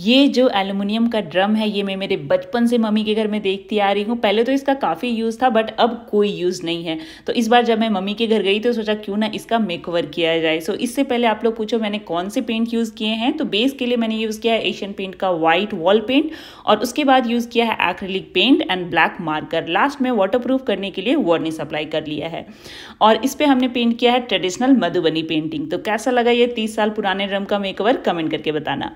ये जो एलुमिनियम का ड्रम है ये मैं मेरे बचपन से मम्मी के घर में देखती आ रही हूँ पहले तो इसका काफ़ी यूज़ था बट अब कोई यूज़ नहीं है तो इस बार जब मैं मम्मी के घर गई तो सोचा क्यों ना इसका मेकओवर किया जाए सो इससे पहले आप लोग पूछो मैंने कौन से पेंट यूज़ किए हैं तो बेस के लिए मैंने यूज़ किया है एशियन पेंट का वाइट वॉल पेंट और उसके बाद यूज़ किया है acrylic paint and black marker last में वाटर करने के लिए वार्निस अप्लाई कर लिया है और इस पर हमने पेंट किया है ट्रेडिशनल मधुबनी पेंटिंग तो कैसा लगा ये तीस साल पुराने ड्रम का मेकओवर कमेंट करके बताना